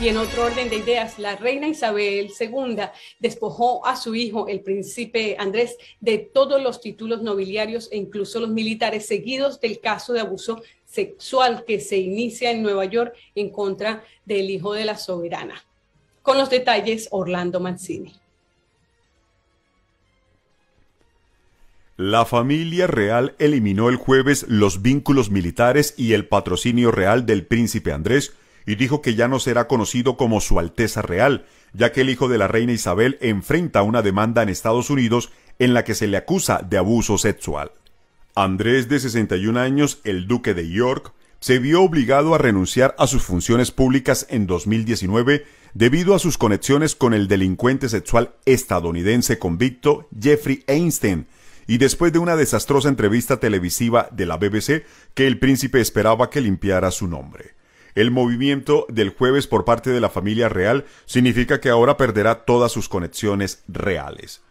Y en otro orden de ideas, la reina Isabel II despojó a su hijo, el príncipe Andrés, de todos los títulos nobiliarios e incluso los militares, seguidos del caso de abuso sexual que se inicia en Nueva York en contra del hijo de la soberana. Con los detalles, Orlando Mancini. La familia real eliminó el jueves los vínculos militares y el patrocinio real del príncipe Andrés y dijo que ya no será conocido como Su Alteza Real, ya que el hijo de la reina Isabel enfrenta una demanda en Estados Unidos en la que se le acusa de abuso sexual. Andrés, de 61 años, el duque de York, se vio obligado a renunciar a sus funciones públicas en 2019 debido a sus conexiones con el delincuente sexual estadounidense convicto Jeffrey Einstein, y después de una desastrosa entrevista televisiva de la BBC que el príncipe esperaba que limpiara su nombre. El movimiento del jueves por parte de la familia real significa que ahora perderá todas sus conexiones reales.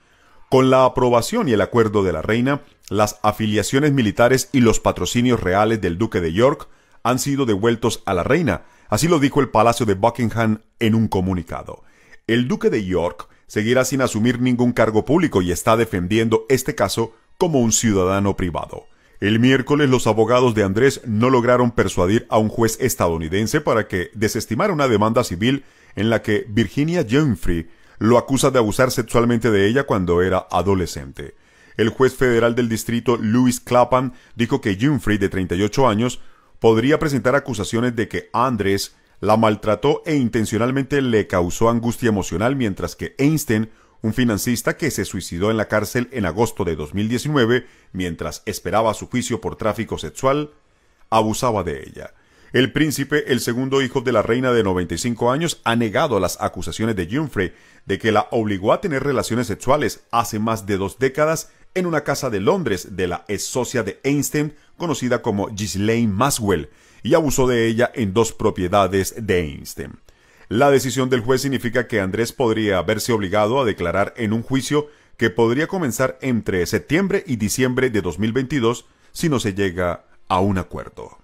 Con la aprobación y el acuerdo de la reina, las afiliaciones militares y los patrocinios reales del duque de York han sido devueltos a la reina, así lo dijo el Palacio de Buckingham en un comunicado. El duque de York seguirá sin asumir ningún cargo público y está defendiendo este caso como un ciudadano privado. El miércoles los abogados de Andrés no lograron persuadir a un juez estadounidense para que desestimara una demanda civil en la que Virginia Jeffrey lo acusa de abusar sexualmente de ella cuando era adolescente. El juez federal del distrito Louis Clapham dijo que Jeffrey, de 38 años, podría presentar acusaciones de que Andrés la maltrató e intencionalmente le causó angustia emocional mientras que Einstein un financista que se suicidó en la cárcel en agosto de 2019 mientras esperaba su juicio por tráfico sexual, abusaba de ella. El príncipe, el segundo hijo de la reina de 95 años, ha negado las acusaciones de Humphrey de que la obligó a tener relaciones sexuales hace más de dos décadas en una casa de Londres de la ex socia de Einstein, conocida como Ghislaine Maxwell, y abusó de ella en dos propiedades de Einstein. La decisión del juez significa que Andrés podría haberse obligado a declarar en un juicio que podría comenzar entre septiembre y diciembre de 2022 si no se llega a un acuerdo.